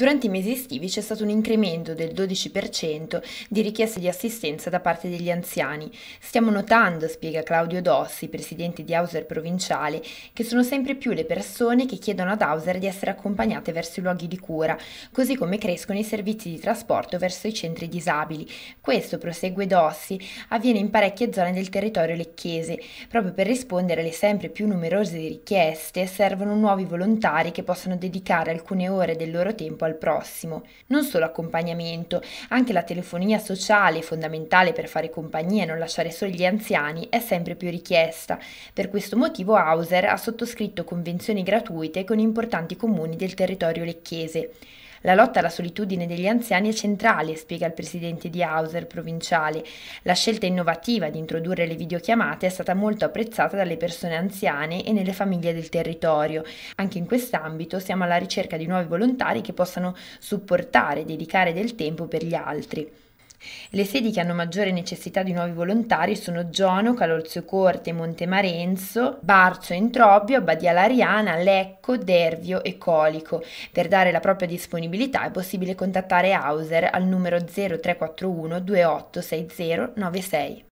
Durante i mesi estivi c'è stato un incremento del 12% di richieste di assistenza da parte degli anziani. Stiamo notando, spiega Claudio Dossi, presidente di Hauser provinciale, che sono sempre più le persone che chiedono ad Hauser di essere accompagnate verso i luoghi di cura, così come crescono i servizi di trasporto verso i centri disabili. Questo, prosegue Dossi, avviene in parecchie zone del territorio lecchese. Proprio per rispondere alle sempre più numerose richieste servono nuovi volontari che possano dedicare alcune ore del loro tempo al al prossimo, non solo accompagnamento, anche la telefonia sociale, fondamentale per fare compagnia e non lasciare soli gli anziani, è sempre più richiesta. Per questo motivo Hauser ha sottoscritto convenzioni gratuite con importanti comuni del territorio lecchese. La lotta alla solitudine degli anziani è centrale, spiega il presidente di Hauser provinciale. La scelta innovativa di introdurre le videochiamate è stata molto apprezzata dalle persone anziane e nelle famiglie del territorio. Anche in quest'ambito siamo alla ricerca di nuovi volontari che possano supportare e dedicare del tempo per gli altri. Le sedi che hanno maggiore necessità di nuovi volontari sono Giono, Calorzio Corte, Montemarenzo, Barcio Entrobbio, Abbadia Lariana, Lecco, Dervio e Colico. Per dare la propria disponibilità è possibile contattare Hauser al numero 0341 286096.